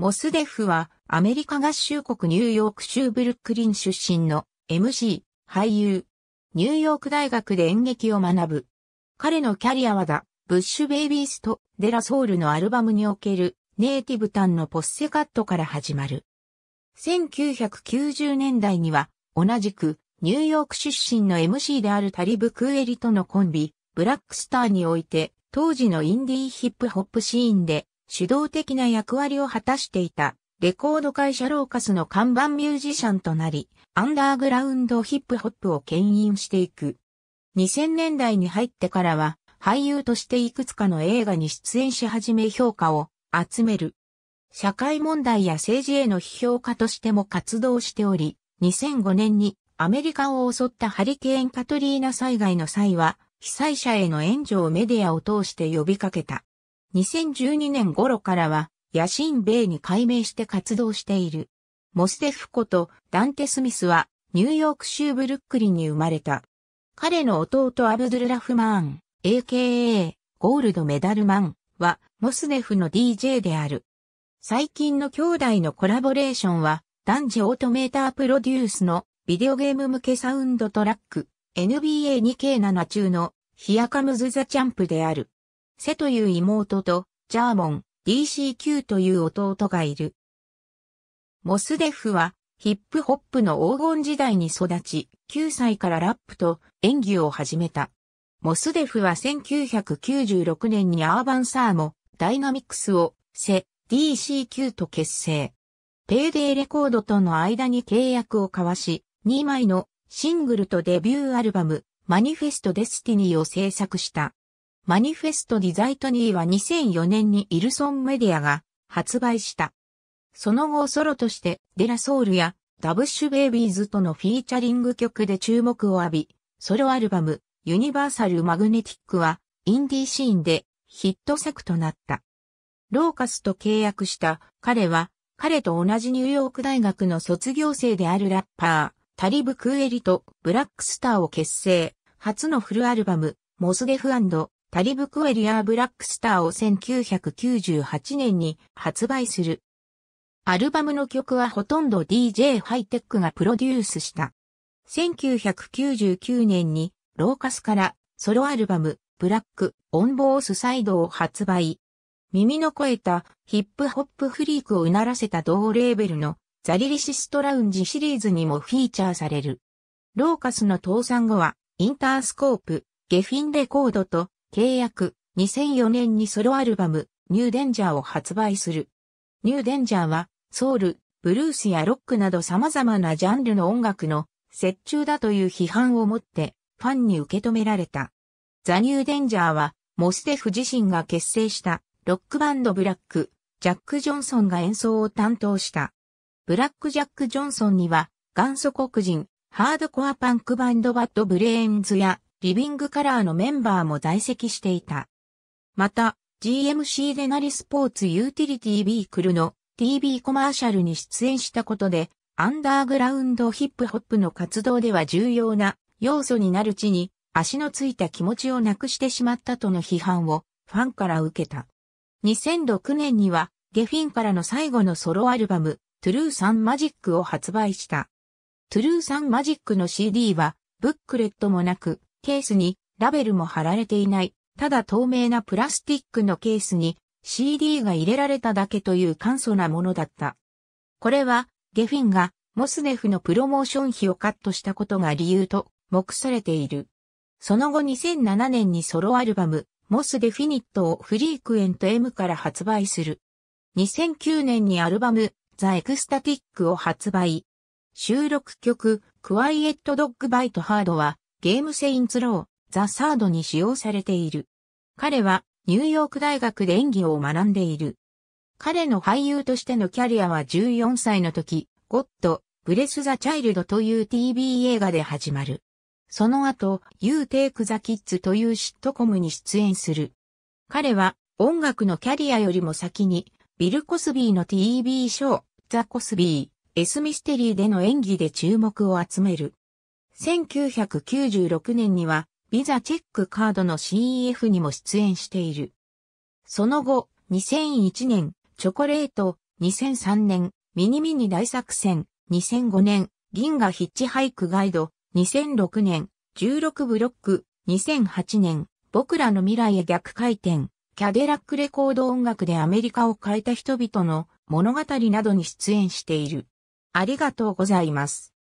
モスデフはアメリカ合衆国ニューヨーク州ブルックリン出身の MC、俳優。ニューヨーク大学で演劇を学ぶ。彼のキャリアはだ、ブッシュベイビースト・デラソウルのアルバムにおけるネイティブタンのポッセカットから始まる。1990年代には同じくニューヨーク出身の MC であるタリブ・クーエリとのコンビ、ブラックスターにおいて当時のインディーヒップホップシーンで主導的な役割を果たしていた、レコード会社ローカスの看板ミュージシャンとなり、アンダーグラウンドヒップホップを牽引していく。2000年代に入ってからは、俳優としていくつかの映画に出演し始め評価を集める。社会問題や政治への批評家としても活動しており、2005年にアメリカを襲ったハリケーンカトリーナ災害の際は、被災者への援助をメディアを通して呼びかけた。2012年頃からは、野心米に改名して活動している。モステフことダンテ・スミスは、ニューヨーク州ブルックリンに生まれた。彼の弟アブドゥルラフマーン、AKA、ゴールドメダルマンは、モスネフの DJ である。最近の兄弟のコラボレーションは、男児オートメータープロデュースのビデオゲーム向けサウンドトラック、NBA2K7 中のヒアカムズ・ザ・チャンプである。セという妹と、ジャーモン、DCQ という弟がいる。モスデフは、ヒップホップの黄金時代に育ち、9歳からラップと演技を始めた。モスデフは1996年にアーバンサーモ、ダイナミクスを、セ、DCQ と結成。ペーデーレコードとの間に契約を交わし、2枚のシングルとデビューアルバム、マニフェストデスティニーを制作した。マニフェストディザイトニーは2004年にイルソンメディアが発売した。その後ソロとしてデラソウルやダブッシュベイビーズとのフィーチャリング曲で注目を浴び、ソロアルバムユニバーサルマグネティックはインディーシーンでヒット作となった。ローカスと契約した彼は彼と同じニューヨーク大学の卒業生であるラッパー、タリブ・クーエリとブラックスターを結成、初のフルアルバム、モスデフタリブクエリアーブラックスターを1998年に発売する。アルバムの曲はほとんど DJ ハイテックがプロデュースした。1999年にローカスからソロアルバムブラックオンボースサイドを発売。耳の肥えたヒップホップフリークをうならせた同レーベルのザリリシストラウンジシリーズにもフィーチャーされる。ローカスの倒産後はインタースコープ、ゲフィンレコードと契約、2004年にソロアルバム、ニューデンジャーを発売する。ニューデンジャーは、ソウル、ブルースやロックなど様々なジャンルの音楽の折衷だという批判をもってファンに受け止められた。ザ・ニューデンジャーはモスデフ自身が結成したロックバンドブラック、ジャック・ジョンソンが演奏を担当した。ブラック・ジャック・ジョンソンには元祖黒人、ハードコアパンクバンドバッド・ブレーンズやリビングカラーのメンバーも在籍していた。また、GMC デナリスポーツユーティリティビークルの TV コマーシャルに出演したことで、アンダーグラウンドヒップホップの活動では重要な要素になる地に足のついた気持ちをなくしてしまったとの批判をファンから受けた。2006年にはゲフィンからの最後のソロアルバム、トゥルーサンマジックを発売した。トゥルーサンマジックの CD はブックレットもなくケースにラベルも貼られていない、ただ透明なプラスティックのケースに CD が入れられただけという簡素なものだった。これは、ゲフィンがモスネフのプロモーション費をカットしたことが理由と目されている。その後2007年にソロアルバム、モスデフィニットをフリークエント M から発売する。2009年にアルバム、ザ・エクスタティックを発売。収録曲、クワイエット・ドッグ・バイト・ハードは、ゲームセインツロー、ザ・サードに使用されている。彼はニューヨーク大学で演技を学んでいる。彼の俳優としてのキャリアは14歳の時、ゴッド、ブレス・ザ・チャイルドという TV 映画で始まる。その後、You Take the Kids というシットコムに出演する。彼は音楽のキャリアよりも先に、ビル・コスビーの TV ショー、ザ・コスビー、エス・ミステリーでの演技で注目を集める。1996年には、ビザチェックカードの CEF にも出演している。その後、2001年、チョコレート、2003年、ミニミニ大作戦、2005年、銀河ヒッチハイクガイド、2006年、16ブロック、2008年、僕らの未来へ逆回転、キャデラックレコード音楽でアメリカを変えた人々の物語などに出演している。ありがとうございます。